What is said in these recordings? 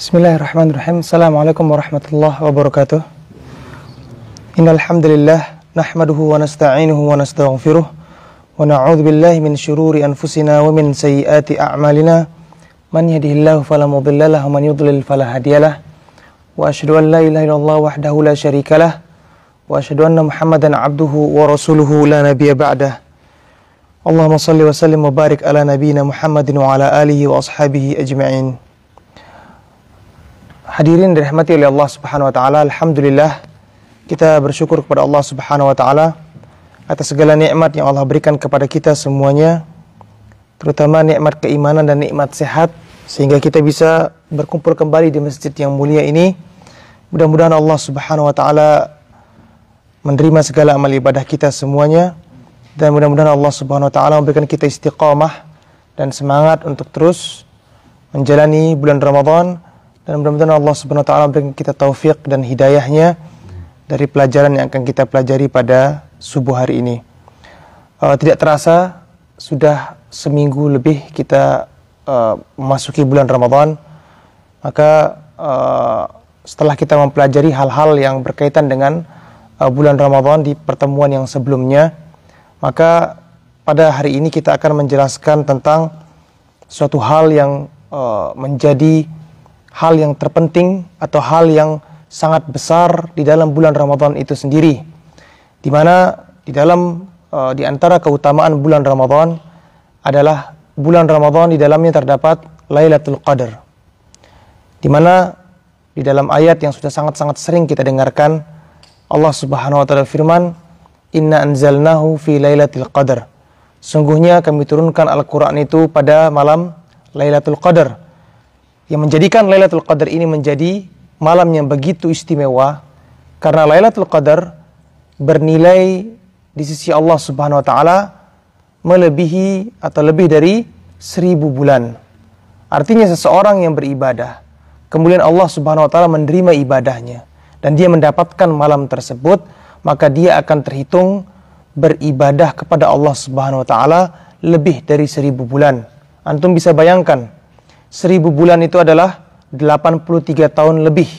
Bismillahirrahmanirrahim. Assalamualaikum warahmatullahi wabarakatuh. Innal hamdalillah nahmaduhu wa nasta'inuhu wa nastaghfiruh wa na'udzu billahi min shururi anfusina wa min sayyiati a'malina. Man yadihillahu, fala mudilla wa man yudlil fala hadiyalah. وأشهد أن لا إله إلا الله وحده لا شريك له وأشهد أن محمدا عبده ورسوله لا نبي بعده اللهم صل وسلم وبارك على نبينا محمد وعلى آله وأصحابه أجمعين Hadirin dirahmati oleh Allah Subhanahu wa taala, alhamdulillah kita bersyukur kepada Allah Subhanahu wa taala atas segala nikmat yang Allah berikan kepada kita semuanya, terutama nikmat keimanan dan nikmat sehat sehingga kita bisa berkumpul kembali di masjid yang mulia ini. Mudah-mudahan Allah Subhanahu wa taala menerima segala amal ibadah kita semuanya dan mudah-mudahan Allah Subhanahu wa taala memberikan kita istiqamah dan semangat untuk terus menjalani bulan Ramadan dan mudah-mudahan Allah Subhanahu wa taala memberikan kita taufik dan hidayahnya dari pelajaran yang akan kita pelajari pada subuh hari ini. Eh, tidak terasa sudah seminggu lebih kita eh, memasuki bulan Ramadan. Maka uh, setelah kita mempelajari hal-hal yang berkaitan dengan uh, bulan Ramadan di pertemuan yang sebelumnya, maka pada hari ini kita akan menjelaskan tentang suatu hal yang uh, menjadi hal yang terpenting atau hal yang sangat besar di dalam bulan Ramadan itu sendiri. Di mana di dalam uh, di antara keutamaan bulan Ramadan adalah bulan Ramadan di dalamnya terdapat Lailatul Qadar di mana di dalam ayat yang sudah sangat-sangat sering kita dengarkan Allah Subhanahu wa taala firman, "Inna anzalnahu fi lailatul qadar." Sungguhnya kami turunkan Al-Qur'an itu pada malam Lailatul Qadar. Yang menjadikan Lailatul Qadar ini menjadi malam yang begitu istimewa karena Lailatul Qadar bernilai di sisi Allah Subhanahu wa taala melebihi atau lebih dari seribu bulan. Artinya seseorang yang beribadah kemudian Allah Subhanahu wa taala menerima ibadahnya dan dia mendapatkan malam tersebut, maka dia akan terhitung beribadah kepada Allah Subhanahu wa taala lebih dari seribu bulan. Antum bisa bayangkan, seribu bulan itu adalah 83 tahun lebih.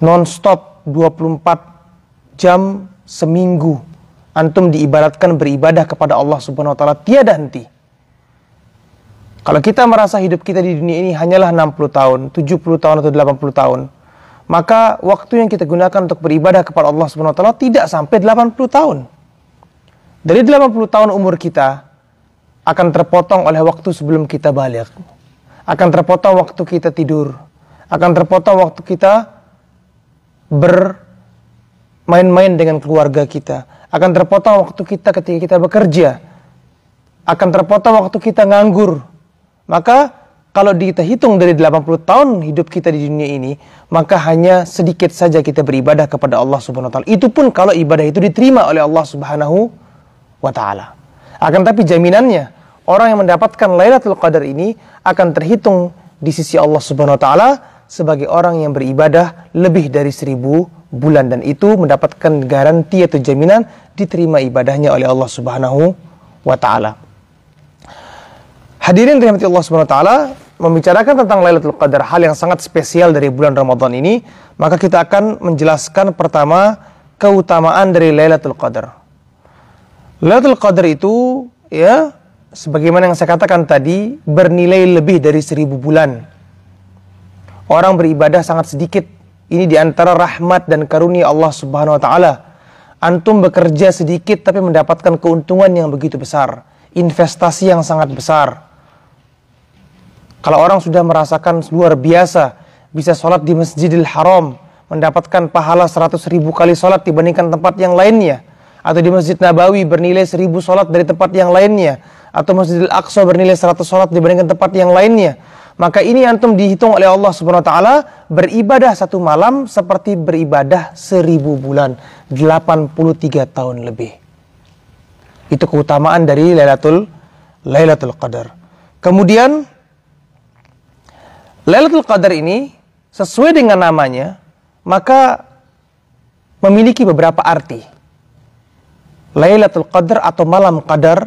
Non-stop 24 jam seminggu. Antum diibaratkan beribadah kepada Allah Subhanahu wa taala tiada henti. Kalau kita merasa hidup kita di dunia ini hanyalah 60 tahun, 70 tahun atau 80 tahun, maka waktu yang kita gunakan untuk beribadah kepada Allah Subhanahu wa taala tidak sampai 80 tahun. Dari 80 tahun umur kita akan terpotong oleh waktu sebelum kita balik. Akan terpotong waktu kita tidur. Akan terpotong waktu kita bermain-main dengan keluarga kita. Akan terpotong waktu kita ketika kita bekerja. Akan terpotong waktu kita nganggur maka kalau kita hitung dari 80 tahun hidup kita di dunia ini, maka hanya sedikit saja kita beribadah kepada Allah Subhanahu wa taala. Itu pun kalau ibadah itu diterima oleh Allah Subhanahu wa taala. Akan tapi jaminannya orang yang mendapatkan Lailatul Qadar ini akan terhitung di sisi Allah Subhanahu wa taala sebagai orang yang beribadah lebih dari seribu bulan dan itu mendapatkan garansi atau jaminan diterima ibadahnya oleh Allah Subhanahu wa taala. Hadirin rahmati Allah Subhanahu wa taala, membicarakan tentang Lailatul Qadar hal yang sangat spesial dari bulan Ramadan ini, maka kita akan menjelaskan pertama keutamaan dari Lailatul Qadar. Lailatul Qadar itu ya sebagaimana yang saya katakan tadi bernilai lebih dari seribu bulan. Orang beribadah sangat sedikit. Ini diantara rahmat dan karunia Allah Subhanahu Wa Taala. Antum bekerja sedikit tapi mendapatkan keuntungan yang begitu besar, investasi yang sangat besar kalau orang sudah merasakan luar biasa, bisa sholat di Masjidil Haram, mendapatkan pahala 100 ribu kali sholat dibandingkan tempat yang lainnya, atau di Masjid Nabawi bernilai 1000 sholat dari tempat yang lainnya, atau Masjidil Aqsa bernilai 100 sholat dibandingkan tempat yang lainnya, maka ini antum dihitung oleh Allah Subhanahu wa taala beribadah satu malam seperti beribadah seribu bulan, 83 tahun lebih. Itu keutamaan dari Lailatul Lailatul Qadar. Kemudian Lailatul Qadar ini sesuai dengan namanya, maka memiliki beberapa arti. Lailatul Qadar atau malam Qadar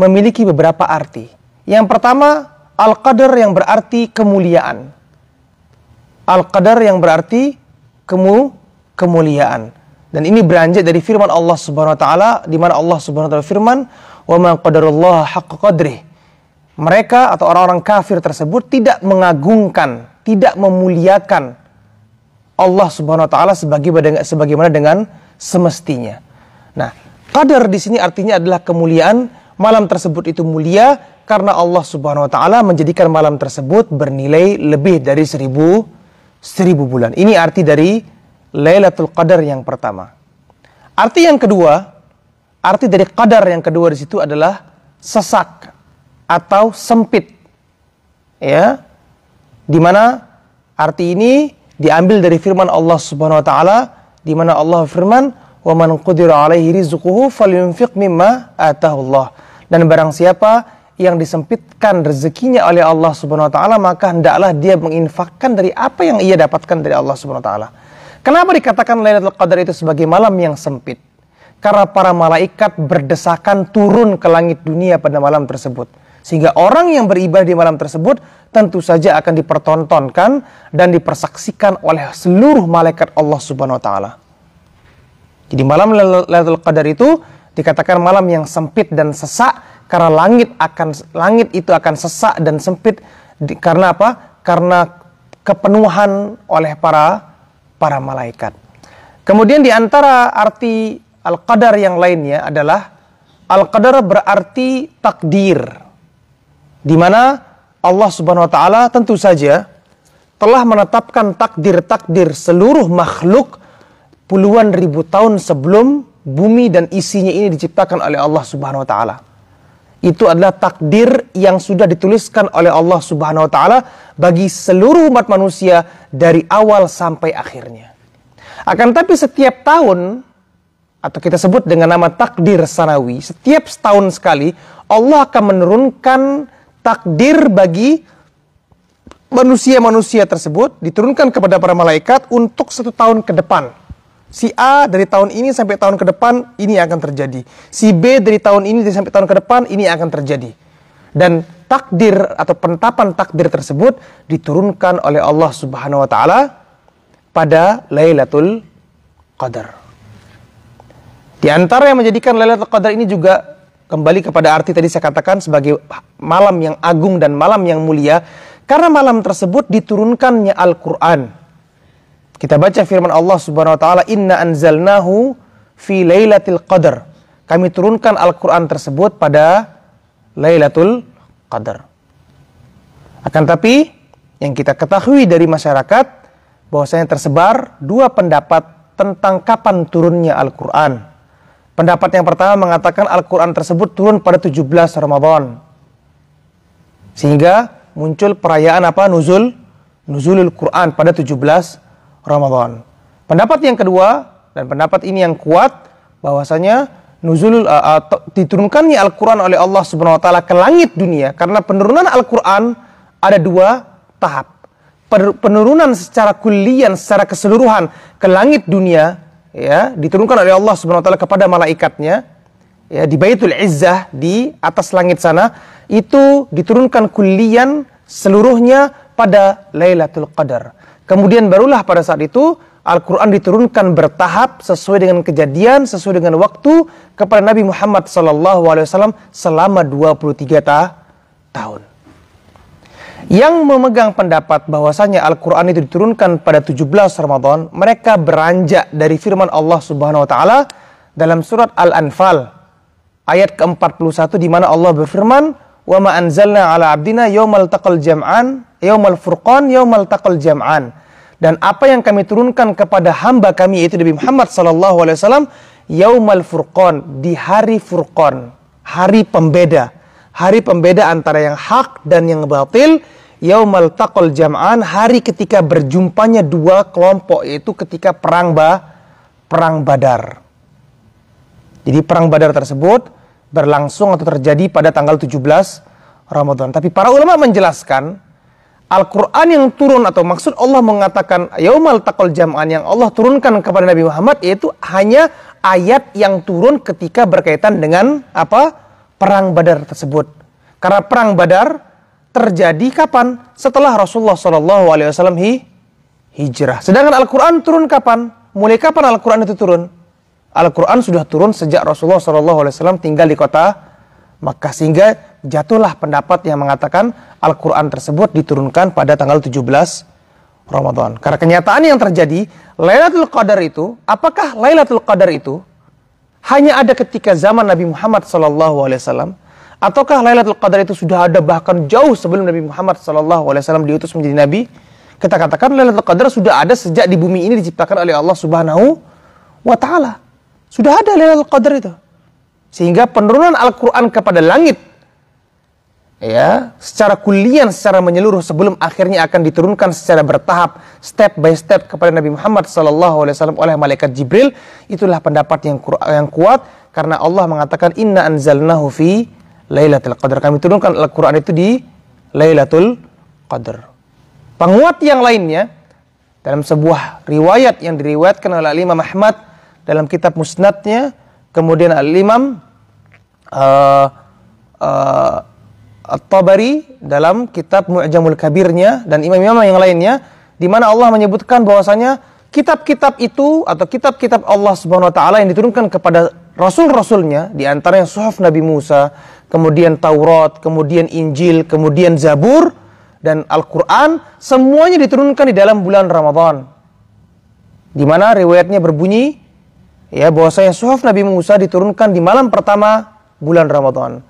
memiliki beberapa arti. Yang pertama, Al-Qadar yang berarti kemuliaan. Al-Qadar yang berarti kemu kemuliaan. Dan ini beranjak dari firman Allah Subhanahu wa taala di mana Allah Subhanahu wa taala firman, "Wa ma qadarullah haqqa qadrih." mereka atau orang-orang kafir tersebut tidak mengagungkan, tidak memuliakan Allah Subhanahu wa taala sebagai sebagaimana dengan semestinya. Nah, qadar di sini artinya adalah kemuliaan malam tersebut itu mulia karena Allah Subhanahu wa taala menjadikan malam tersebut bernilai lebih dari seribu seribu bulan. Ini arti dari Lailatul Qadar yang pertama. Arti yang kedua, arti dari qadar yang kedua di situ adalah sesak atau sempit. Ya. Di mana arti ini diambil dari firman Allah Subhanahu wa taala di mana Allah firman wa man qadira alaihi rizquhu falyunfiq mimma atahu Allah. Dan barang siapa yang disempitkan rezekinya oleh Allah Subhanahu wa taala maka hendaklah dia menginfakkan dari apa yang ia dapatkan dari Allah Subhanahu wa taala. Kenapa dikatakan Lailatul Qadar itu sebagai malam yang sempit? Karena para malaikat berdesakan turun ke langit dunia pada malam tersebut. Sehingga orang yang beribadah di malam tersebut tentu saja akan dipertontonkan dan dipersaksikan oleh seluruh malaikat Allah Subhanahu wa taala. Jadi malam Lailatul Qadar itu dikatakan malam yang sempit dan sesak karena langit akan langit itu akan sesak dan sempit di, karena apa? Karena kepenuhan oleh para para malaikat. Kemudian di antara arti al-qadar yang lainnya adalah al-qadar berarti takdir di mana Allah Subhanahu wa taala tentu saja telah menetapkan takdir-takdir seluruh makhluk puluhan ribu tahun sebelum bumi dan isinya ini diciptakan oleh Allah Subhanahu wa taala. Itu adalah takdir yang sudah dituliskan oleh Allah Subhanahu wa taala bagi seluruh umat manusia dari awal sampai akhirnya. Akan tapi setiap tahun atau kita sebut dengan nama takdir sanawi, setiap setahun sekali Allah akan menurunkan takdir bagi manusia-manusia tersebut diturunkan kepada para malaikat untuk satu tahun ke depan. Si A dari tahun ini sampai tahun ke depan ini akan terjadi. Si B dari tahun ini sampai tahun ke depan ini akan terjadi. Dan takdir atau penetapan takdir tersebut diturunkan oleh Allah Subhanahu wa taala pada Lailatul Qadar. Di antara yang menjadikan Lailatul Qadar ini juga kembali kepada arti tadi saya katakan sebagai malam yang agung dan malam yang mulia karena malam tersebut diturunkannya Al-Qur'an. Kita baca firman Allah Subhanahu wa taala, "Inna anzalnahu fi lailatul qadar." Kami turunkan Al-Qur'an tersebut pada Lailatul Qadar. Akan tapi yang kita ketahui dari masyarakat bahwasanya tersebar dua pendapat tentang kapan turunnya Al-Qur'an. Pendapat yang pertama mengatakan Al-Quran tersebut turun pada 17 Ramadan. Sehingga muncul perayaan apa? Nuzul Nuzulul Quran pada 17 Ramadan. Pendapat yang kedua dan pendapat ini yang kuat bahwasanya Nuzul uh, eh, uh, eh, diturunkannya Al-Qur'an oleh Allah Subhanahu wa taala ke langit dunia karena penurunan Al-Qur'an ada dua tahap. Penurunan secara kulian, secara keseluruhan ke langit dunia ya diturunkan oleh Allah Subhanahu wa taala kepada malaikatnya ya di Baitul Izzah di atas langit sana itu diturunkan kulian seluruhnya pada Lailatul Qadar. Kemudian barulah pada saat itu Al-Quran diturunkan bertahap sesuai dengan kejadian, sesuai dengan waktu kepada Nabi Muhammad Sallallahu Alaihi Wasallam selama 23 ta tahun yang memegang pendapat bahwasanya Al-Quran itu diturunkan pada 17 Ramadan, mereka beranjak dari firman Allah Subhanahu wa taala dalam surat Al-Anfal ayat ke-41 di mana Allah berfirman, "Wa ma anzalna 'ala 'abdina yaumal taqal jam'an, yaumal furqan yaumal taqal jam'an." Dan apa yang kami turunkan kepada hamba kami itu Nabi Muhammad sallallahu alaihi wasallam yaumal furqan di hari Furqan, hari pembeda, hari pembeda antara yang hak dan yang batil yaumal taqal jam'an hari ketika berjumpanya dua kelompok yaitu ketika perang ba perang Badar. Jadi perang Badar tersebut berlangsung atau terjadi pada tanggal 17 Ramadan. Tapi para ulama menjelaskan Al-Quran yang turun atau maksud Allah mengatakan Yaumal takol jam'an yang Allah turunkan kepada Nabi Muhammad yaitu hanya ayat yang turun ketika berkaitan dengan apa perang badar tersebut. Karena perang badar terjadi kapan? Setelah Rasulullah Shallallahu Alaihi Wasallam hi, hijrah. Sedangkan Al-Quran turun kapan? Mulai kapan Al-Quran itu turun? Al-Quran sudah turun sejak Rasulullah Shallallahu Alaihi Wasallam tinggal di kota maka sehingga jatuhlah pendapat yang mengatakan Al-Quran tersebut diturunkan pada tanggal 17 Ramadan. Karena kenyataan yang terjadi, Lailatul Qadar itu, apakah Lailatul Qadar itu hanya ada ketika zaman Nabi Muhammad saw Ataukah Lailatul Qadar itu sudah ada bahkan jauh sebelum Nabi Muhammad SAW diutus menjadi nabi? Kita katakan Lailatul Qadar sudah ada sejak di bumi ini diciptakan oleh Allah Subhanahu wa taala. Sudah ada Lailatul Qadar itu. Sehingga penurunan Al-Qur'an kepada langit ya, secara kulian secara menyeluruh sebelum akhirnya akan diturunkan secara bertahap step by step kepada Nabi Muhammad SAW oleh malaikat Jibril, itulah pendapat yang kuat karena Allah mengatakan inna anzalnahu fi Lailatul Qadar. Kami turunkan Al-Qur'an itu di Lailatul Qadar. Penguat yang lainnya dalam sebuah riwayat yang diriwayatkan oleh Imam Ahmad dalam kitab Musnadnya, kemudian Al-Imam uh, uh, At-Tabari dalam kitab Mu'jamul Kabirnya dan imam-imam yang lainnya di mana Allah menyebutkan bahwasanya kitab-kitab itu atau kitab-kitab Allah Subhanahu wa taala yang diturunkan kepada rasul-rasulnya di antara yang suhuf Nabi Musa, kemudian Taurat, kemudian Injil, kemudian Zabur dan Al-Qur'an semuanya diturunkan di dalam bulan Ramadan. Di mana riwayatnya berbunyi ya bahwa bahwasanya suhaf Nabi Musa diturunkan di malam pertama bulan Ramadan.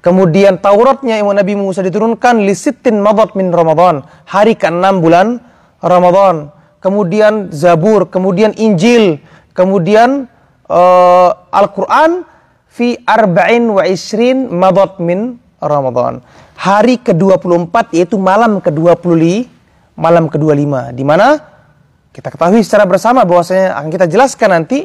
Kemudian Tauratnya Imam Nabi Musa diturunkan lisitin madat min Ramadan, hari ke-6 bulan Ramadan. Kemudian Zabur, kemudian Injil, kemudian uh, Al-Qur'an fi arba'in wa isrin madot min Ramadan. Hari ke-24 yaitu malam ke-25, malam ke-25 di mana kita ketahui secara bersama bahwasanya akan kita jelaskan nanti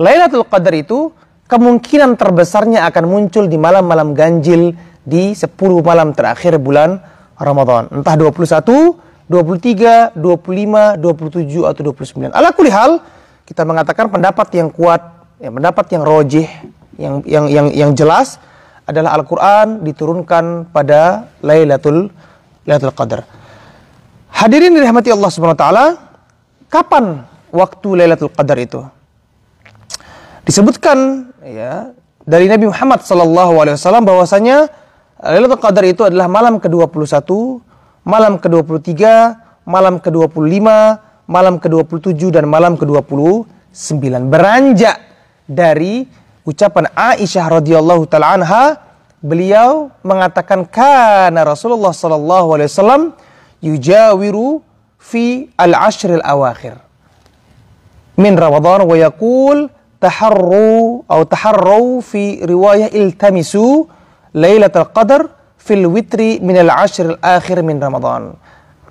Lailatul Qadar itu kemungkinan terbesarnya akan muncul di malam-malam ganjil di 10 malam terakhir bulan Ramadan. Entah 21, 23, 25, 27 atau 29. Ala kulli kita mengatakan pendapat yang kuat, ya, pendapat yang rojih yang yang yang yang jelas adalah Al-Qur'an diturunkan pada Lailatul Lailatul Qadar. Hadirin dirahmati Allah Subhanahu wa taala, kapan waktu Lailatul Qadar itu? Disebutkan ya dari Nabi Muhammad sallallahu alaihi wasallam bahwasanya Lailatul Qadar itu adalah malam ke-21, malam ke-23, malam ke-25, malam ke-27 dan malam ke-29 beranjak dari ucapan Aisyah radhiyallahu taala anha beliau mengatakan kana Rasulullah sallallahu alaihi wasallam yujawiru fi al-ashril awakhir min Ramadan wa yaqul taharru atau taharru fi riwayah iltamisu lailatul qadar fil witri min al-ashril akhir min Ramadan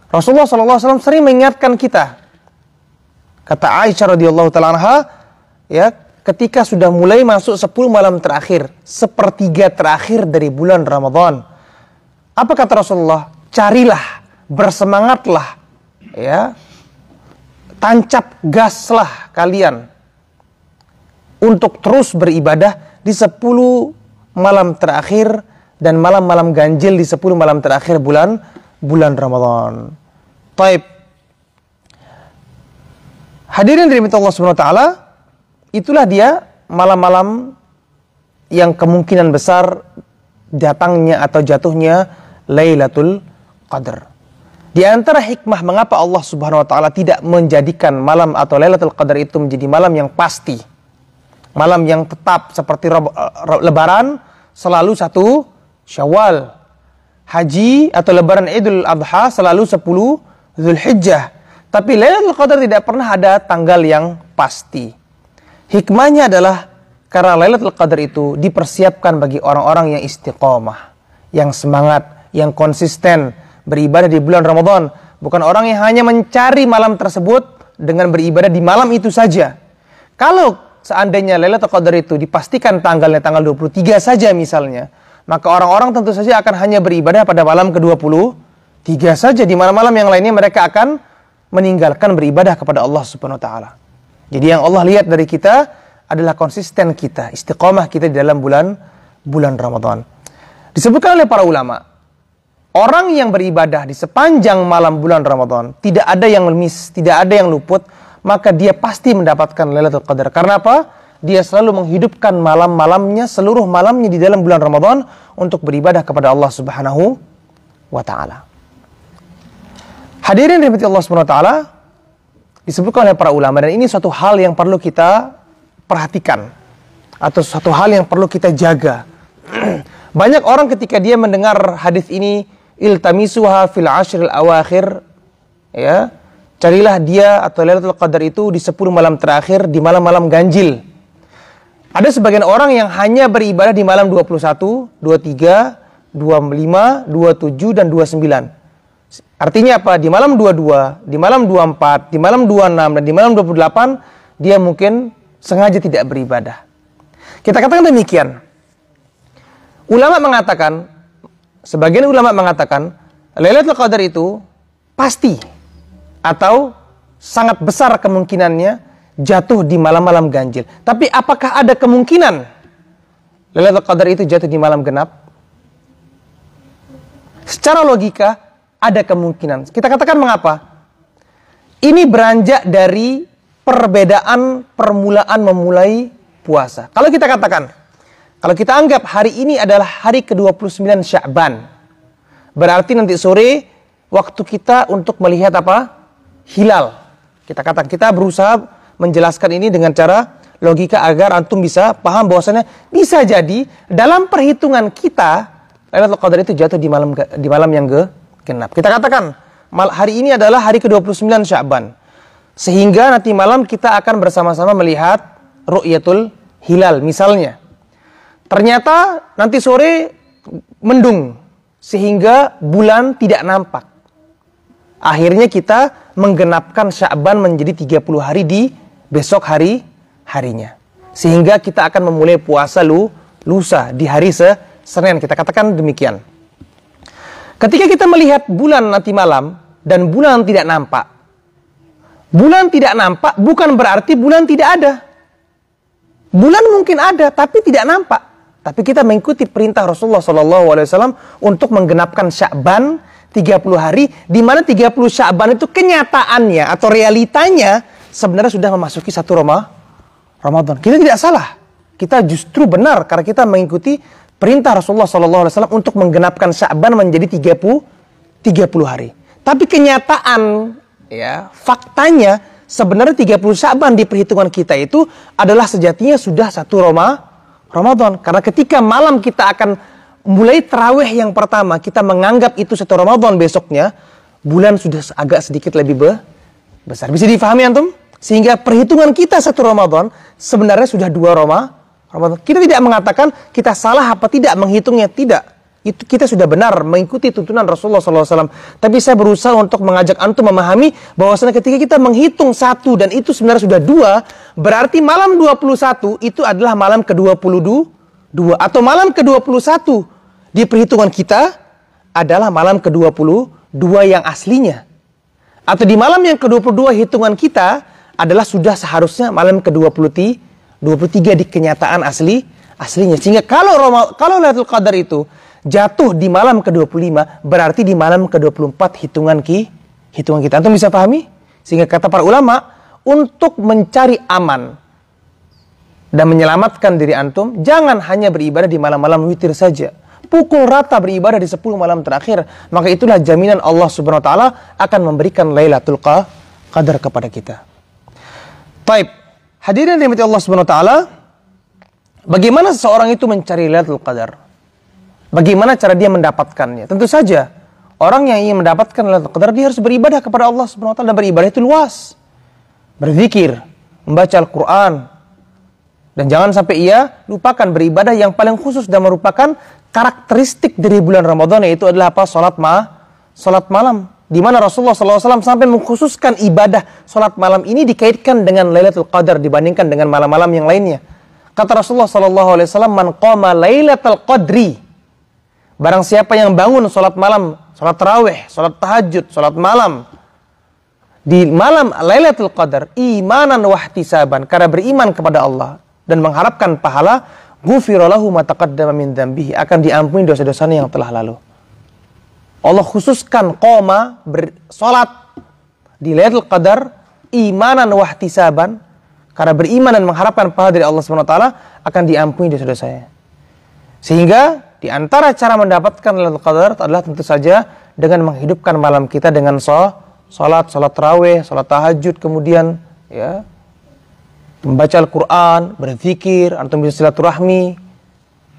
Rasulullah sallallahu alaihi wasallam sering mengingatkan kita kata Aisyah radhiyallahu taala anha ya ketika sudah mulai masuk 10 malam terakhir, sepertiga terakhir dari bulan Ramadan. Apa kata Rasulullah? Carilah, bersemangatlah, ya. Tancap gaslah kalian untuk terus beribadah di 10 malam terakhir dan malam-malam ganjil di 10 malam terakhir bulan bulan Ramadan. Taib. Hadirin dari Allah Subhanahu wa taala, itulah dia malam-malam yang kemungkinan besar datangnya atau jatuhnya Lailatul Qadar. Di antara hikmah mengapa Allah Subhanahu wa taala tidak menjadikan malam atau Lailatul Qadar itu menjadi malam yang pasti. Malam yang tetap seperti lebaran selalu satu Syawal. Haji atau lebaran Idul Adha selalu 10 Zulhijjah. Tapi Lailatul Qadar tidak pernah ada tanggal yang pasti. Hikmahnya adalah karena Lailatul Qadar itu dipersiapkan bagi orang-orang yang istiqomah, yang semangat, yang konsisten beribadah di bulan Ramadan, bukan orang yang hanya mencari malam tersebut dengan beribadah di malam itu saja. Kalau seandainya Lailatul Qadar itu dipastikan tanggalnya tanggal 23 saja misalnya, maka orang-orang tentu saja akan hanya beribadah pada malam ke-23 saja di malam-malam yang lainnya mereka akan meninggalkan beribadah kepada Allah Subhanahu wa taala. Jadi yang Allah lihat dari kita adalah konsisten kita, istiqomah kita di dalam bulan bulan Ramadan. Disebutkan oleh para ulama, orang yang beribadah di sepanjang malam bulan Ramadan tidak ada yang miss, tidak ada yang luput, maka dia pasti mendapatkan Lailatul Qadar. Karena apa? Dia selalu menghidupkan malam-malamnya, seluruh malamnya di dalam bulan Ramadan untuk beribadah kepada Allah Subhanahu wa taala. Hadirin rahmati Allah Subhanahu wa taala, disebutkan oleh para ulama dan ini suatu hal yang perlu kita perhatikan atau suatu hal yang perlu kita jaga. Banyak orang ketika dia mendengar hadis ini iltamisuha fil ashril awakhir ya carilah dia atau Lailatul Qadar itu di 10 malam terakhir di malam-malam ganjil. Ada sebagian orang yang hanya beribadah di malam 21, 23, 25, 27 dan 29. Artinya apa? Di malam 22, di malam 24, di malam 26 dan di malam 28 dia mungkin sengaja tidak beribadah. Kita katakan demikian. Ulama mengatakan sebagian ulama mengatakan lelet Qadar itu pasti atau sangat besar kemungkinannya jatuh di malam-malam ganjil. Tapi apakah ada kemungkinan lelet Qadar itu jatuh di malam genap? Secara logika ada kemungkinan. Kita katakan mengapa? Ini beranjak dari perbedaan permulaan memulai puasa. Kalau kita katakan, kalau kita anggap hari ini adalah hari ke-29 Sya'ban. Berarti nanti sore waktu kita untuk melihat apa? Hilal. Kita katakan kita berusaha menjelaskan ini dengan cara logika agar antum bisa paham bahwasanya bisa jadi dalam perhitungan kita Lailatul Qadar itu jatuh di malam di malam yang ke genap. Kita katakan hari ini adalah hari ke-29 Sya'ban. Sehingga nanti malam kita akan bersama-sama melihat ru'yatul hilal misalnya. Ternyata nanti sore mendung sehingga bulan tidak nampak. Akhirnya kita menggenapkan Sya'ban menjadi 30 hari di besok hari harinya. Sehingga kita akan memulai puasa lu lusa di hari se Senin. Kita katakan demikian. Ketika kita melihat bulan nanti malam dan bulan tidak nampak. Bulan tidak nampak bukan berarti bulan tidak ada. Bulan mungkin ada tapi tidak nampak. Tapi kita mengikuti perintah Rasulullah SAW untuk menggenapkan Syakban 30 hari, di mana 30 Syakban itu kenyataannya atau realitanya sebenarnya sudah memasuki satu Roma, Ramadan. Kita tidak salah. Kita justru benar karena kita mengikuti perintah Rasulullah Shallallahu Alaihi Wasallam untuk menggenapkan Syaban menjadi 30 30 hari. Tapi kenyataan ya faktanya sebenarnya 30 Syaban di perhitungan kita itu adalah sejatinya sudah satu Roma Ramadan. Karena ketika malam kita akan mulai terawih yang pertama kita menganggap itu satu Ramadan besoknya bulan sudah agak sedikit lebih be besar. Bisa difahami antum? Sehingga perhitungan kita satu Ramadan sebenarnya sudah dua Roma Ramadan. Kita tidak mengatakan kita salah apa tidak menghitungnya, tidak. Itu kita sudah benar mengikuti tuntunan Rasulullah SAW. Tapi saya berusaha untuk mengajak antum memahami bahwasanya ketika kita menghitung satu dan itu sebenarnya sudah dua, berarti malam 21 itu adalah malam ke-22 atau malam ke-21 di perhitungan kita adalah malam ke-22 yang aslinya. Atau di malam yang ke-22 hitungan kita adalah sudah seharusnya malam ke-23 23 di kenyataan asli aslinya. Sehingga kalau Roma, kalau Lailatul Qadar itu jatuh di malam ke-25 berarti di malam ke-24 hitungan ki hitungan kita. Antum bisa pahami? Sehingga kata para ulama untuk mencari aman dan menyelamatkan diri antum jangan hanya beribadah di malam-malam witir saja. Pukul rata beribadah di 10 malam terakhir, maka itulah jaminan Allah Subhanahu wa taala akan memberikan Lailatul Qadar kepada kita. Taib, Hadirin dirahmati Allah Subhanahu taala, bagaimana seseorang itu mencari Lailatul Qadar? Bagaimana cara dia mendapatkannya? Tentu saja, orang yang ingin mendapatkan Lailatul Qadar dia harus beribadah kepada Allah Subhanahu taala dan beribadah itu luas. Berzikir, membaca Al-Qur'an, dan jangan sampai ia lupakan beribadah yang paling khusus dan merupakan karakteristik dari bulan Ramadan yaitu adalah apa? Salat ma salat malam di mana Rasulullah SAW sampai mengkhususkan ibadah sholat malam ini dikaitkan dengan Lailatul Qadar dibandingkan dengan malam-malam yang lainnya. Kata Rasulullah SAW, Man qama Lailatul Qadri. Barang siapa yang bangun sholat malam, sholat tarawih, sholat tahajud, sholat malam. Di malam Lailatul Qadar, imanan wahtisaban. Karena beriman kepada Allah dan mengharapkan pahala, Gufirolahu mataqaddama min dambihi. Akan diampuni dosa-dosanya yang telah lalu. Allah khususkan koma bersolat di Lailatul Qadar imanan saban karena beriman dan mengharapkan pahala dari Allah Subhanahu wa taala akan diampuni dosa-dosanya. Sehingga di antara cara mendapatkan Lailatul Qadar adalah tentu saja dengan menghidupkan malam kita dengan salat, salat raweh salat tahajud, kemudian ya membaca Al-Qur'an, berzikir, antum bisa silaturahmi,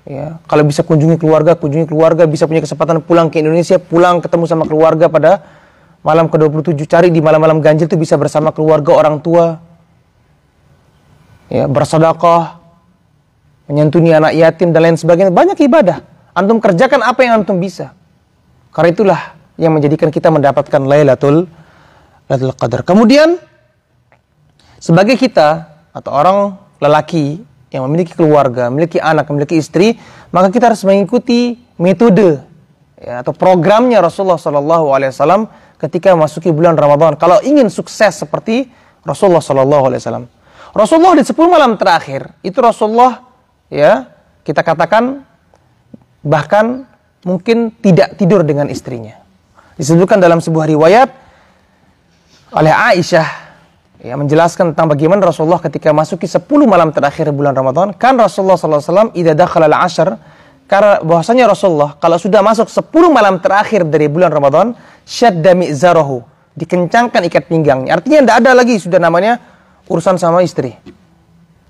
ya kalau bisa kunjungi keluarga kunjungi keluarga bisa punya kesempatan pulang ke Indonesia pulang ketemu sama keluarga pada malam ke-27 cari di malam-malam ganjil itu bisa bersama keluarga orang tua ya bersedekah menyantuni anak yatim dan lain sebagainya banyak ibadah antum kerjakan apa yang antum bisa karena itulah yang menjadikan kita mendapatkan Lailatul Lailatul Qadar kemudian sebagai kita atau orang lelaki yang memiliki keluarga, memiliki anak, memiliki istri, maka kita harus mengikuti metode ya, atau programnya Rasulullah Shallallahu Alaihi Wasallam ketika memasuki bulan Ramadan. Kalau ingin sukses seperti Rasulullah Shallallahu Alaihi Wasallam, Rasulullah di 10 malam terakhir itu Rasulullah ya kita katakan bahkan mungkin tidak tidur dengan istrinya. Disebutkan dalam sebuah riwayat oleh Aisyah ya, menjelaskan tentang bagaimana Rasulullah ketika masuki 10 malam terakhir bulan Ramadan, kan Rasulullah SAW idza dakhala al ashar, karena bahwasanya Rasulullah kalau sudah masuk 10 malam terakhir dari bulan Ramadan, syadda mi'zarahu, dikencangkan ikat pinggangnya. Artinya tidak ada lagi sudah namanya urusan sama istri.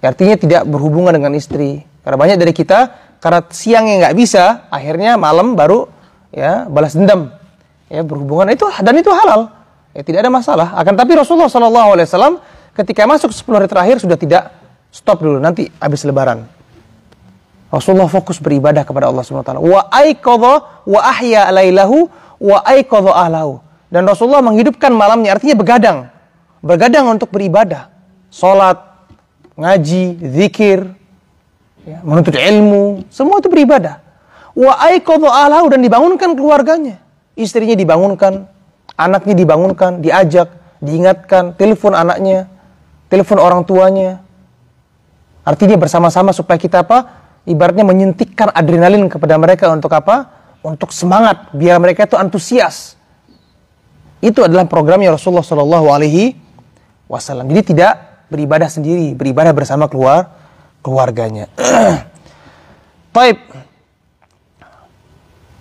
Artinya tidak berhubungan dengan istri. Karena banyak dari kita karena siangnya nggak bisa, akhirnya malam baru ya balas dendam. Ya berhubungan itu dan itu halal ya, tidak ada masalah. Akan tapi Rasulullah Shallallahu Alaihi Wasallam ketika masuk 10 hari terakhir sudah tidak stop dulu nanti habis Lebaran. Rasulullah fokus beribadah kepada Allah Subhanahu wa taala. Wa Aikodo wa ahya alailahu wa Aikodo ahlahu. Dan Rasulullah menghidupkan malamnya artinya begadang. Begadang untuk beribadah. Salat, ngaji, zikir, ya, menuntut ilmu, semua itu beribadah. Wa Aikodo ahlahu dan dibangunkan keluarganya. Istrinya dibangunkan, Anaknya dibangunkan, diajak, diingatkan, telepon anaknya, telepon orang tuanya. Artinya bersama-sama supaya kita apa? Ibaratnya menyentikkan adrenalin kepada mereka untuk apa? Untuk semangat, biar mereka itu antusias. Itu adalah programnya Rasulullah Shallallahu Alaihi Wasallam. Jadi tidak beribadah sendiri, beribadah bersama keluar keluarganya. Taib.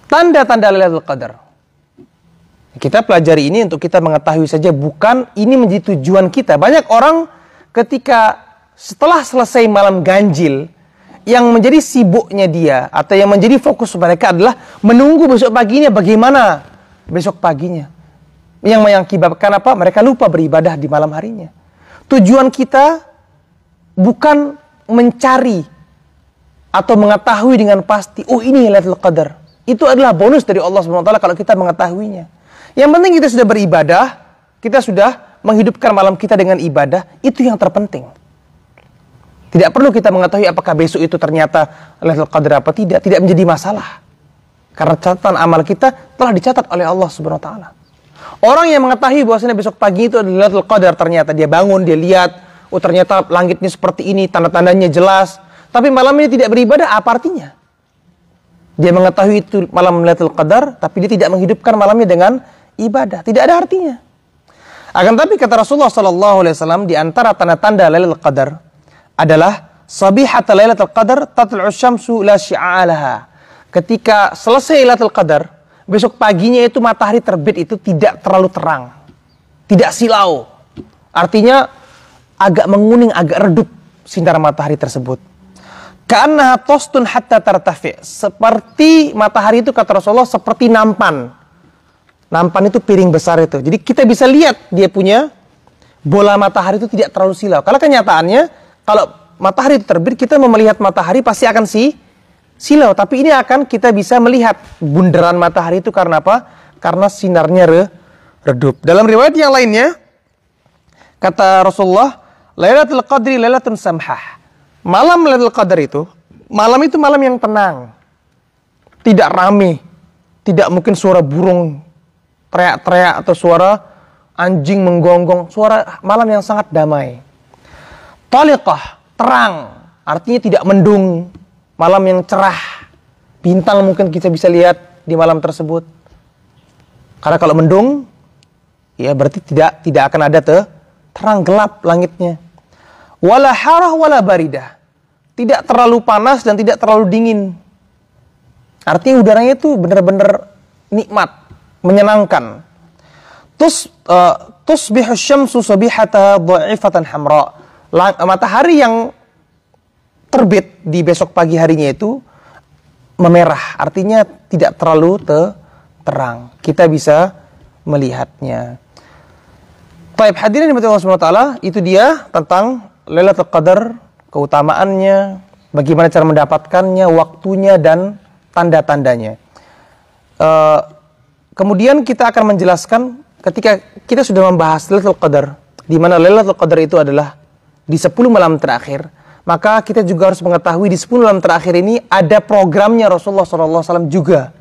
Tanda-tanda Lailatul Qadar. Kita pelajari ini untuk kita mengetahui saja bukan ini menjadi tujuan kita. Banyak orang ketika setelah selesai malam ganjil yang menjadi sibuknya dia atau yang menjadi fokus mereka adalah menunggu besok paginya bagaimana besok paginya. Yang mengakibatkan apa? Mereka lupa beribadah di malam harinya. Tujuan kita bukan mencari atau mengetahui dengan pasti, oh ini Lailatul Qadar. Itu adalah bonus dari Allah SWT kalau kita mengetahuinya. Yang penting kita sudah beribadah, kita sudah menghidupkan malam kita dengan ibadah, itu yang terpenting. Tidak perlu kita mengetahui apakah besok itu ternyata level Qadar apa tidak, tidak menjadi masalah. Karena catatan amal kita telah dicatat oleh Allah Subhanahu wa taala. Orang yang mengetahui bahwasanya besok pagi itu adalah level Qadar ternyata dia bangun, dia lihat, oh ternyata langitnya seperti ini, tanda-tandanya jelas, tapi malam ini tidak beribadah, apa artinya? Dia mengetahui itu malam Lailatul Qadar, tapi dia tidak menghidupkan malamnya dengan ibadah, tidak ada artinya. Akan tapi kata Rasulullah Sallallahu Alaihi Wasallam di antara tanda-tanda Lailatul Qadar adalah sabihat Lailatul Qadar tatl'u syamsu la syi'alaha. Ketika selesai Lailatul Qadar, besok paginya itu matahari terbit itu tidak terlalu terang. Tidak silau. Artinya agak menguning, agak redup sinar matahari tersebut. Karena tostun hatta tartafi. Seperti matahari itu kata Rasulullah seperti nampan nampan itu piring besar itu. Jadi kita bisa lihat dia punya bola matahari itu tidak terlalu silau. Kalau kenyataannya kalau matahari itu terbit kita melihat matahari pasti akan si silau. Tapi ini akan kita bisa melihat bundaran matahari itu karena apa? Karena sinarnya re, redup. Dalam riwayat yang lainnya kata Rasulullah, Lailatul Qadri lailatun samhah. Malam Lailatul Qadar itu, malam itu malam yang tenang. Tidak rame, tidak mungkin suara burung teriak-teriak atau suara anjing menggonggong, suara malam yang sangat damai. Taliqah, terang, artinya tidak mendung, malam yang cerah. Bintang mungkin kita bisa lihat di malam tersebut. Karena kalau mendung, ya berarti tidak tidak akan ada te, terang gelap langitnya. Wala harah wala baridah. Tidak terlalu panas dan tidak terlalu dingin. Artinya udaranya itu benar-benar nikmat menyenangkan. Tus uh, tusbihu syamsu subihata dha'ifatan hamra. Lang, matahari yang terbit di besok pagi harinya itu memerah, artinya tidak terlalu te terang. Kita bisa melihatnya. Taib hadirin di Allah Subhanahu wa itu dia tentang Lailatul Qadar, keutamaannya, bagaimana cara mendapatkannya, waktunya dan tanda-tandanya. Uh, Kemudian kita akan menjelaskan ketika kita sudah membahas Lailatul Qadar, di mana Lailatul Qadar itu adalah di 10 malam terakhir, maka kita juga harus mengetahui di 10 malam terakhir ini ada programnya Rasulullah SAW juga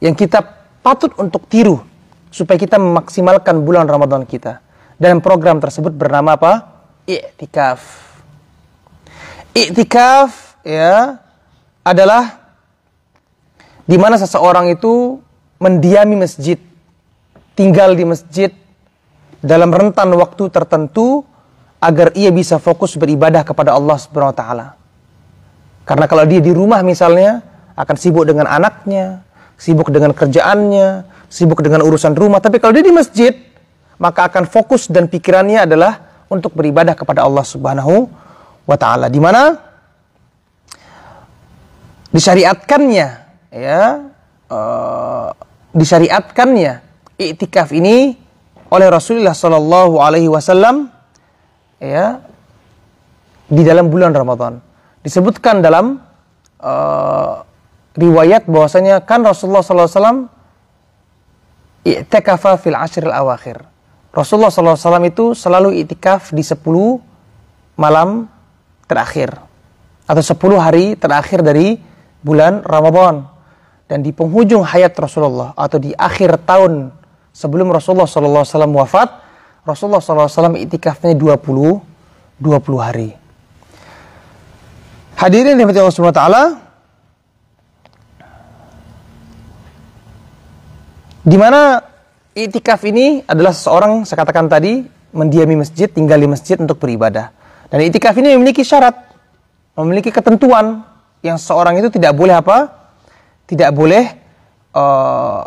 yang kita patut untuk tiru supaya kita memaksimalkan bulan Ramadan kita. Dan program tersebut bernama apa? I'tikaf. I'tikaf ya adalah di mana seseorang itu mendiami masjid, tinggal di masjid dalam rentan waktu tertentu agar ia bisa fokus beribadah kepada Allah Subhanahu wa taala. Karena kalau dia di rumah misalnya akan sibuk dengan anaknya, sibuk dengan kerjaannya, sibuk dengan urusan rumah, tapi kalau dia di masjid maka akan fokus dan pikirannya adalah untuk beribadah kepada Allah Subhanahu wa taala. Di mana disyariatkannya ya eh, disyariatkannya i'tikaf ini oleh Rasulullah Shallallahu Alaihi Wasallam ya di dalam bulan Ramadan disebutkan dalam uh, riwayat bahwasanya kan Rasulullah Wasallam i'tikafa fil ashril awakhir Rasulullah Wasallam itu selalu itikaf di 10 malam terakhir atau 10 hari terakhir dari bulan Ramadan dan di penghujung hayat Rasulullah atau di akhir tahun sebelum Rasulullah Sallallahu Alaihi Wasallam wafat, Rasulullah Sallallahu Alaihi Wasallam itikafnya 20 20 hari. Hadirin yang Allah Subhanahu wa taala, di mana itikaf ini adalah seseorang saya katakan tadi mendiami masjid, tinggal di masjid untuk beribadah. Dan itikaf ini memiliki syarat, memiliki ketentuan yang seorang itu tidak boleh apa? tidak boleh uh,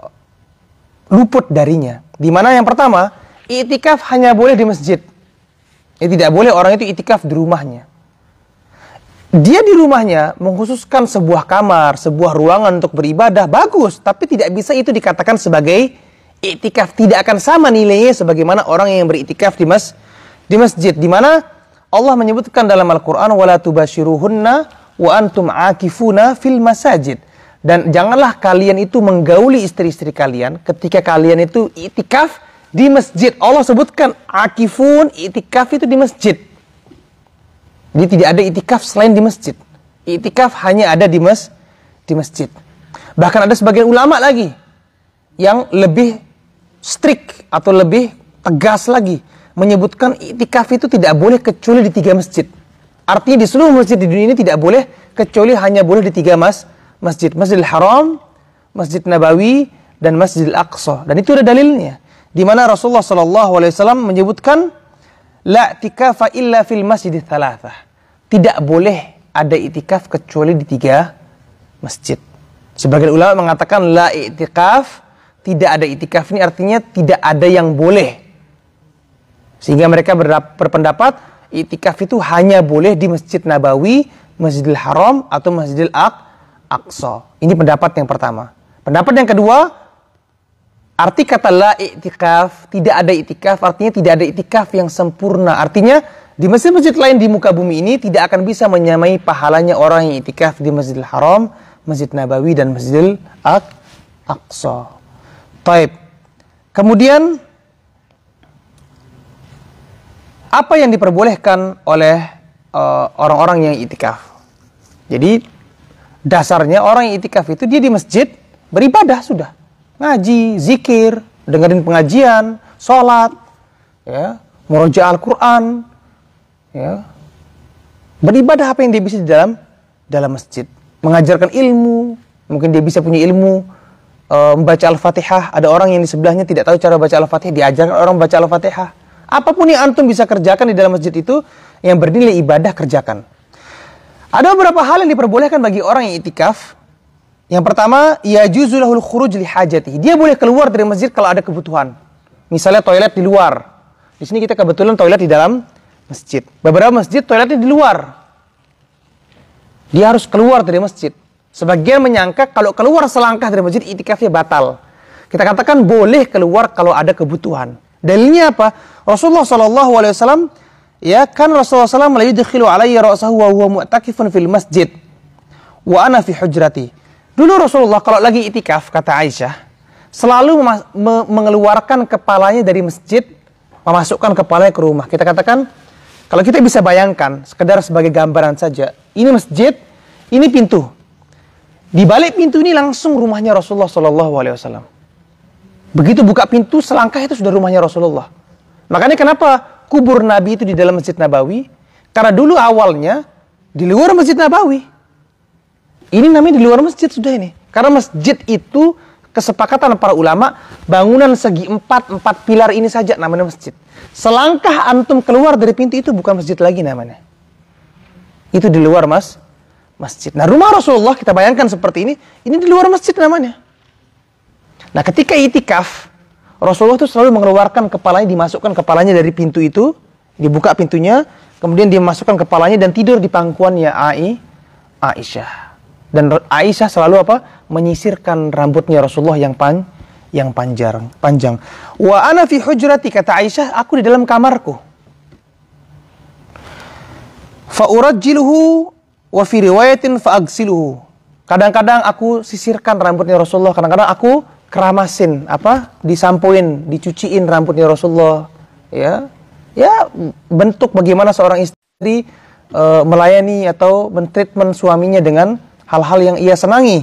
luput darinya. Di mana yang pertama, itikaf hanya boleh di masjid. Ya tidak boleh orang itu itikaf di rumahnya. Dia di rumahnya mengkhususkan sebuah kamar, sebuah ruangan untuk beribadah bagus, tapi tidak bisa itu dikatakan sebagai itikaf. Tidak akan sama nilainya sebagaimana orang yang beritikaf di mas di masjid. Di mana Allah menyebutkan dalam Al-Qur'an وَلَا تُبَشِرُهُنَّ wa antum فِي fil dan janganlah kalian itu menggauli istri-istri kalian ketika kalian itu itikaf di masjid. Allah sebutkan akifun itikaf itu di masjid. Jadi tidak ada itikaf selain di masjid. Itikaf hanya ada di mas di masjid. Bahkan ada sebagian ulama lagi yang lebih strict atau lebih tegas lagi menyebutkan itikaf itu tidak boleh kecuali di tiga masjid. Artinya di seluruh masjid di dunia ini tidak boleh kecuali hanya boleh di tiga mas masjid. Masjidil Haram, Masjid Nabawi, dan Masjidil Aqsa. Dan itu ada dalilnya. Di mana Rasulullah Shallallahu Alaihi Wasallam menyebutkan, La tikafa illa fil masjidil thalathah. Tidak boleh ada itikaf kecuali di tiga masjid. Sebagian ulama mengatakan, La itikaf, tidak ada itikaf ini artinya tidak ada yang boleh. Sehingga mereka berpendapat, itikaf itu hanya boleh di Masjid Nabawi, Masjidil Haram, atau Masjidil Aqsa Aqsa. Ini pendapat yang pertama. Pendapat yang kedua, arti kata la itikaf, tidak ada itikaf artinya tidak ada itikaf yang sempurna. Artinya di masjid-masjid lain di muka bumi ini tidak akan bisa menyamai pahalanya orang yang itikaf di Masjidil Haram, Masjid Nabawi dan Masjidil Aqsa. Taib. Kemudian apa yang diperbolehkan oleh eh, orang-orang uh, yang itikaf? Jadi dasarnya orang yang itikaf itu dia di masjid beribadah sudah ngaji zikir dengerin pengajian sholat ya murojaah Al-Quran ya beribadah apa yang dia bisa di dalam dalam masjid mengajarkan ilmu mungkin dia bisa punya ilmu e, membaca Al-Fatihah ada orang yang di sebelahnya tidak tahu cara baca Al-Fatihah diajarkan orang baca Al-Fatihah apapun yang antum bisa kerjakan di dalam masjid itu yang bernilai ibadah kerjakan ada beberapa hal yang diperbolehkan bagi orang yang itikaf. Yang pertama, ya juzulahul khuruj li hajati. Dia boleh keluar dari masjid kalau ada kebutuhan. Misalnya toilet di luar. Di sini kita kebetulan toilet di dalam masjid. Beberapa masjid toiletnya di luar. Dia harus keluar dari masjid. Sebagian menyangka kalau keluar selangkah dari masjid itikafnya batal. Kita katakan boleh keluar kalau ada kebutuhan. Dalilnya apa? Rasulullah Shallallahu Alaihi Wasallam ya kan Rasulullah SAW la yudkhilu alayya ra'sahu wa huwa mu'takifun fil masjid wa ana fi hujrati. Dulu Rasulullah kalau lagi itikaf kata Aisyah selalu me mengeluarkan kepalanya dari masjid memasukkan kepalanya ke rumah. Kita katakan kalau kita bisa bayangkan sekedar sebagai gambaran saja ini masjid ini pintu di balik pintu ini langsung rumahnya Rasulullah Shallallahu Alaihi Wasallam. Begitu buka pintu selangkah itu sudah rumahnya Rasulullah. Makanya kenapa kubur Nabi itu di dalam Masjid Nabawi karena dulu awalnya di luar Masjid Nabawi. Ini namanya di luar masjid sudah ini. Karena masjid itu kesepakatan para ulama bangunan segi empat empat pilar ini saja namanya masjid. Selangkah antum keluar dari pintu itu bukan masjid lagi namanya. Itu di luar mas masjid. Nah rumah Rasulullah kita bayangkan seperti ini. Ini di luar masjid namanya. Nah ketika itikaf Rasulullah itu selalu mengeluarkan kepalanya, dimasukkan kepalanya dari pintu itu, dibuka pintunya, kemudian dimasukkan kepalanya dan tidur di pangkuannya Ai, Aisyah. Dan Aisyah selalu apa? Menyisirkan rambutnya Rasulullah yang pan yang panjang, panjang. Wa ana fi hujrati kata Aisyah, aku di dalam kamarku. Fa urajjiluhu wa fi riwayatin fa Kadang-kadang aku sisirkan rambutnya Rasulullah, kadang-kadang aku keramasin apa disampuin dicuciin rambutnya Rasulullah ya ya bentuk bagaimana seorang istri e, melayani atau mentreatment suaminya dengan hal-hal yang ia senangi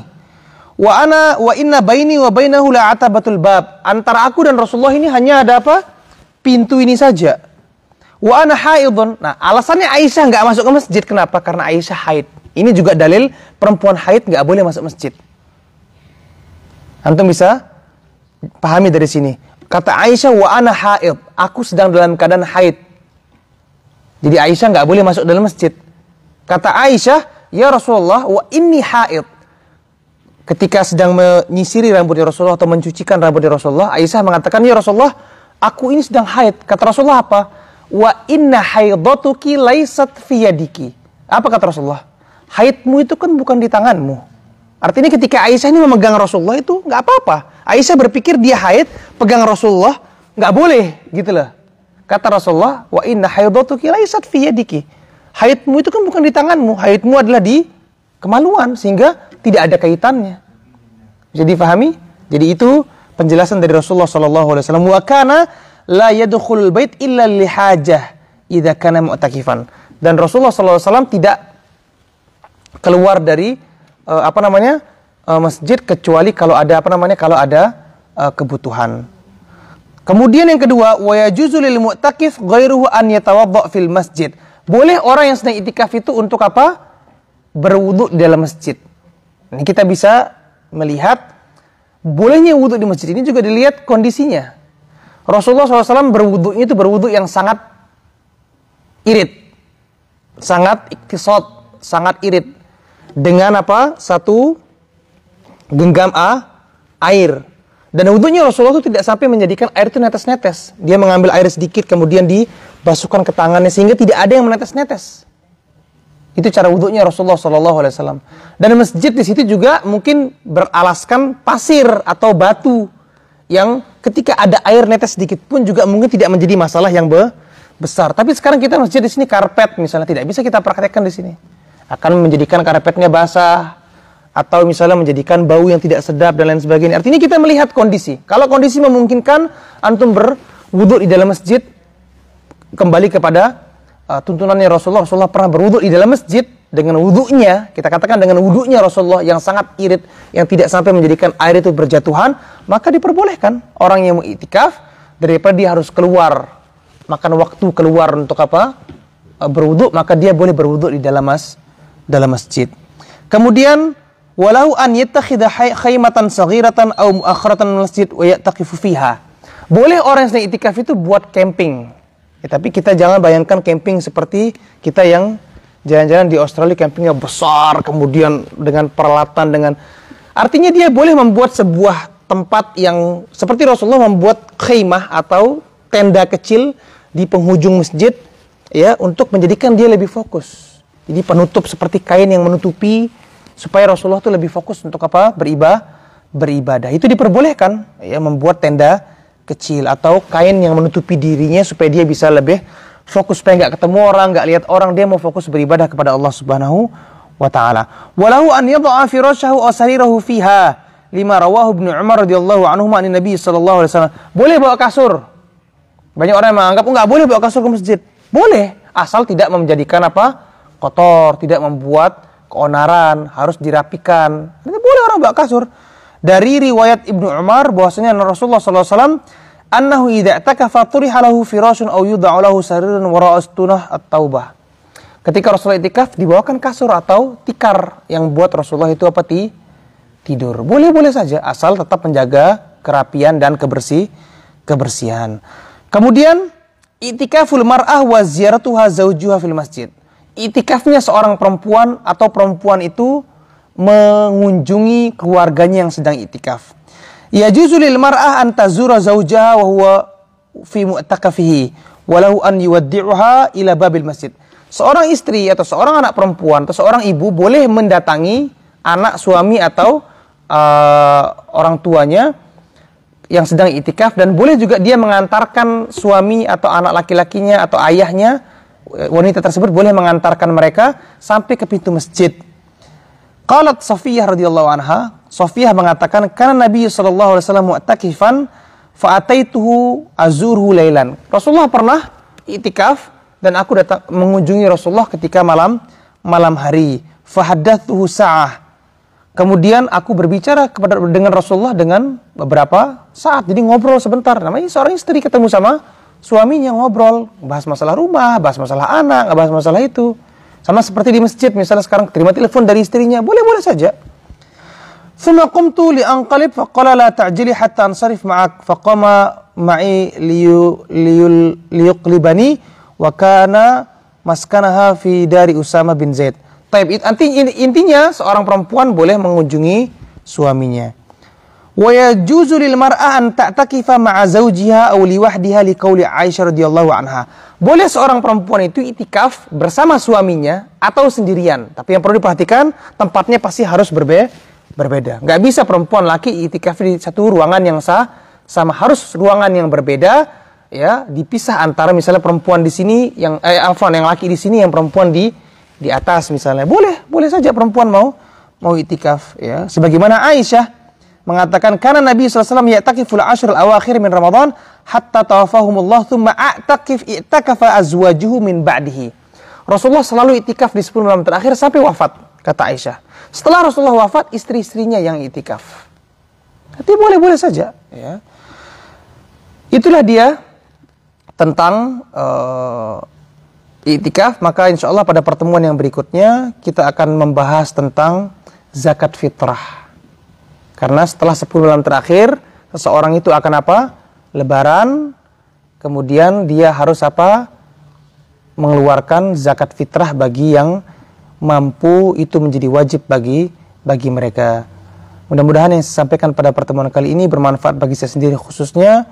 wa ana wa inna baini wa bainahu la atabatul bab antara aku dan Rasulullah ini hanya ada apa pintu ini saja wa ana haidun nah alasannya Aisyah nggak masuk ke masjid kenapa karena Aisyah haid ini juga dalil perempuan haid nggak boleh masuk masjid Antum bisa pahami dari sini. Kata Aisyah, wa ana haid. Aku sedang dalam keadaan haid. Jadi Aisyah nggak boleh masuk dalam masjid. Kata Aisyah, ya Rasulullah, wa ini haid. Ketika sedang menyisiri rambutnya Rasulullah atau mencucikan rambutnya Rasulullah, Aisyah mengatakan, ya Rasulullah, aku ini sedang haid. Kata Rasulullah apa? Wa inna haidotuki laisat fiyadiki. Apa kata Rasulullah? Haidmu itu kan bukan di tanganmu. Artinya ketika Aisyah ini memegang Rasulullah itu nggak apa-apa. Aisyah berpikir dia haid, pegang Rasulullah nggak boleh gitu loh. Kata Rasulullah, wa inna haidatuki laisat fi yadiki. Haidmu itu kan bukan di tanganmu, haidmu adalah di kemaluan sehingga tidak ada kaitannya. Jadi fahami. Jadi itu penjelasan dari Rasulullah sallallahu alaihi wasallam wa kana la yadkhul bait illa li hajah idza kana mu'takifan. Dan Rasulullah sallallahu alaihi wasallam tidak keluar dari uh, apa namanya uh, masjid kecuali kalau ada apa namanya kalau ada uh, kebutuhan. Kemudian yang kedua, waya juzulil mu'takif ghairuhu an fil masjid. Boleh orang yang sedang itikaf itu untuk apa? Berwudu di dalam masjid. Ini kita bisa melihat bolehnya wudhu di masjid ini juga dilihat kondisinya. Rasulullah SAW berwudhunya itu berwudhu yang sangat irit, sangat iktisot, sangat irit dengan apa? Satu genggam A air. Dan untungnya Rasulullah itu tidak sampai menjadikan air itu netes-netes. Dia mengambil air sedikit kemudian dibasuhkan ke tangannya sehingga tidak ada yang menetes-netes. Itu cara wudhunya Rasulullah Shallallahu Alaihi Wasallam. Dan masjid di situ juga mungkin beralaskan pasir atau batu yang ketika ada air netes sedikit pun juga mungkin tidak menjadi masalah yang besar. Tapi sekarang kita masjid di sini karpet misalnya tidak bisa kita praktekkan di sini akan menjadikan karpetnya basah atau misalnya menjadikan bau yang tidak sedap dan lain sebagainya. Artinya kita melihat kondisi. Kalau kondisi memungkinkan antum berwudhu di dalam masjid kembali kepada uh, tuntunannya Rasulullah. Rasulullah pernah berwudhu di dalam masjid dengan wudhunya, kita katakan dengan wudhunya Rasulullah yang sangat irit, yang tidak sampai menjadikan air itu berjatuhan, maka diperbolehkan orang yang mengiktikaf daripada dia harus keluar makan waktu keluar untuk apa uh, berwudhu maka dia boleh berwudhu di dalam masjid dalam masjid. Kemudian walau an yattakhidha khaymatan saghiratan aw mu'akharatan masjid wa yattaqifu fiha. Boleh orang yang itikaf itu buat camping. Ya, tapi kita jangan bayangkan camping seperti kita yang jalan-jalan di Australia campingnya besar kemudian dengan peralatan dengan artinya dia boleh membuat sebuah tempat yang seperti Rasulullah membuat khaymah atau tenda kecil di penghujung masjid ya untuk menjadikan dia lebih fokus jadi penutup seperti kain yang menutupi supaya Rasulullah itu lebih fokus untuk apa? Beribadah, beribadah. Itu diperbolehkan ya membuat tenda kecil atau kain yang menutupi dirinya supaya dia bisa lebih fokus supaya nggak ketemu orang, nggak lihat orang, dia mau fokus beribadah kepada Allah Subhanahu wa taala. Walau an yadha'a firashahu aw sarirahu fiha lima rawahu Ibnu Umar radhiyallahu anhu ma'ani Nabi sallallahu alaihi wasallam. Boleh bawa kasur. Banyak orang yang menganggap enggak oh, nggak boleh bawa kasur ke masjid. Boleh, asal tidak menjadikan apa? kotor, tidak membuat keonaran, harus dirapikan. Ini boleh orang bawa kasur. Dari riwayat Ibnu Umar bahwasanya Rasulullah SAW annahu idza takafa turiha firasun aw yud'u lahu sarirun wara astunah at-taubah. Ketika Rasulullah itikaf dibawakan kasur atau tikar yang buat Rasulullah itu apa ti tidur. Boleh-boleh saja asal tetap menjaga kerapian dan kebersih kebersihan. Kemudian itikaful mar'ah wa ziyaratuha zaujuha fil masjid itikafnya seorang perempuan atau perempuan itu mengunjungi keluarganya yang sedang itikaf. Ya juzulil mar'ah an tazura zaujaha wa huwa fi mu'takafihi walahu an yuwaddi'uha ila babil masjid. Seorang istri atau seorang anak perempuan atau seorang ibu boleh mendatangi anak suami atau uh, orang tuanya yang sedang itikaf dan boleh juga dia mengantarkan suami atau anak laki-lakinya atau ayahnya wanita tersebut boleh mengantarkan mereka sampai ke pintu masjid. Qalat Safiyah radhiyallahu anha, Safiyah mengatakan karena Nabi sallallahu alaihi wasallam mu'takifan fa ataituhu azurhu lailan. Rasulullah pernah itikaf dan aku datang mengunjungi Rasulullah ketika malam malam hari. Fahadathu sa'ah. Kemudian aku berbicara kepada dengan Rasulullah dengan beberapa saat. Jadi ngobrol sebentar. Namanya seorang istri ketemu sama suaminya ngobrol, bahas masalah rumah, bahas masalah anak, bahas masalah itu. Sama seperti di masjid, misalnya sekarang terima telepon dari istrinya, boleh-boleh saja. ثم قمت لأنقلب فقال لا تعجلي حتى أنصرف معك فقام معي ليو وكان في دار بن زيد. intinya seorang perempuan boleh mengunjungi suaminya. Wa yajuzu lil mar'a an ta'takifa ma'a zawjiha aw Aisyah radhiyallahu anha. Boleh seorang perempuan itu itikaf bersama suaminya atau sendirian. Tapi yang perlu diperhatikan tempatnya pasti harus berbe berbeda. Gak bisa perempuan laki itikaf di satu ruangan yang sah sama harus ruangan yang berbeda ya dipisah antara misalnya perempuan di sini yang eh Alfon yang laki di sini yang perempuan di di atas misalnya. Boleh, boleh saja perempuan mau mau itikaf ya. Sebagaimana Aisyah mengatakan karena Nabi SAW ya'takiful al awakhir min Ramadan hatta tawafahumullah thumma a'takif i'takafa azwajuhu min ba'dihi. Rasulullah selalu itikaf di 10 malam terakhir sampai wafat, kata Aisyah. Setelah Rasulullah wafat, istri-istrinya yang itikaf. Tapi boleh-boleh saja. Ya. Itulah dia tentang uh, itikaf. Maka insya Allah pada pertemuan yang berikutnya kita akan membahas tentang zakat fitrah. Karena setelah 10 bulan terakhir, seseorang itu akan apa? Lebaran, kemudian dia harus apa? Mengeluarkan zakat fitrah bagi yang mampu itu menjadi wajib bagi bagi mereka. Mudah-mudahan yang saya sampaikan pada pertemuan kali ini bermanfaat bagi saya sendiri khususnya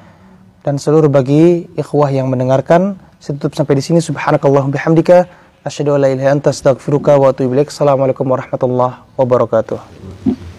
dan seluruh bagi ikhwah yang mendengarkan. Saya tutup sampai di sini. Subhanakallahum bihamdika Asyadu ala ilha anta astagfiruka wa atubu Assalamualaikum warahmatullahi wabarakatuh.